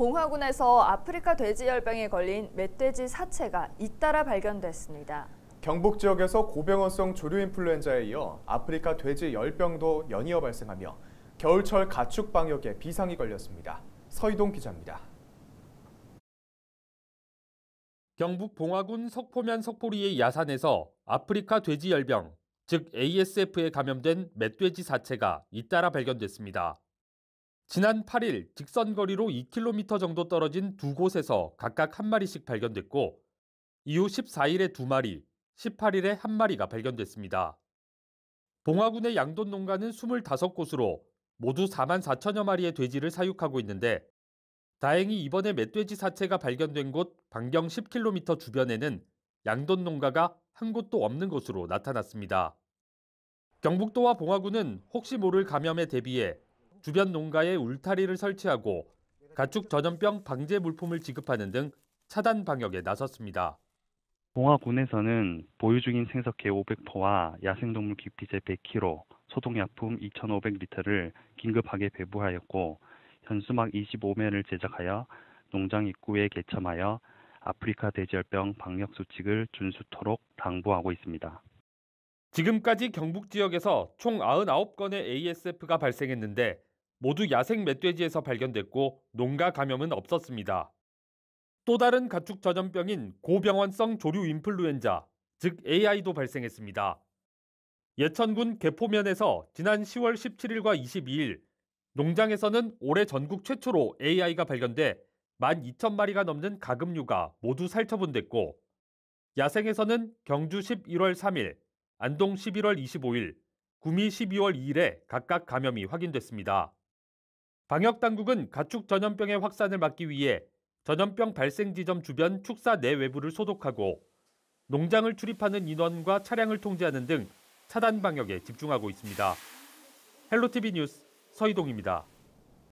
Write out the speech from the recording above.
봉화군에서 아프리카 돼지 열병에 걸린 멧돼지 사체가 잇따라 발견됐습니다. 경북 지역에서 고병원성 조류인플루엔자에 이어 아프리카 돼지 열병도 연이어 발생하며 겨울철 가축 방역에 비상이 걸렸습니다. 서희동 기자입니다. 경북 봉화군 석포면 석포리의 야산에서 아프리카 돼지 열병, 즉 ASF에 감염된 멧돼지 사체가 잇따라 발견됐습니다. 지난 8일 직선거리로 2km 정도 떨어진 두 곳에서 각각 한 마리씩 발견됐고 이후 14일에 두 마리, 18일에 한 마리가 발견됐습니다. 봉화군의 양돈 농가는 25곳으로 모두 4만 4천여 마리의 돼지를 사육하고 있는데 다행히 이번에 멧돼지 사체가 발견된 곳 반경 10km 주변에는 양돈 농가가 한 곳도 없는 것으로 나타났습니다. 경북도와 봉화군은 혹시 모를 감염에 대비해 주변 농가에 울타리를 설치하고 가축 전염병 방제 물품을 지급하는 등 차단 방역에 나섰습니다. 봉화군에서는 보유 중인 생석개 500포와 야생동물 기피제 100kg, 소독약품 2,500리터를 긴급하게 배부하였고 현수막 25매를 제작하여 농장 입구에 개첨하여 아프리카 돼지열병 방역 수칙을 준수토록 당부하고 있습니다. 지금까지 경북 지역에서 총 99건의 ASF가 발생했는데 모두 야생 멧돼지에서 발견됐고 농가 감염은 없었습니다. 또 다른 가축 전염병인 고병원성 조류 인플루엔자, 즉 AI도 발생했습니다. 예천군 개포면에서 지난 10월 17일과 22일 농장에서는 올해 전국 최초로 AI가 발견돼 12,000마리가 넘는 가금류가 모두 살처분됐고 야생에서는 경주 11월 3일, 안동 11월 25일, 구미 12월 2일에 각각 감염이 확인됐습니다. 방역 당국은 가축 전염병의 확산을 막기 위해 전염병 발생 지점 주변 축사 내외부를 소독하고 농장을 출입하는 인원과 차량을 통제하는 등 차단 방역에 집중하고 있습니다. 헬로티비 뉴스 서희동입니다.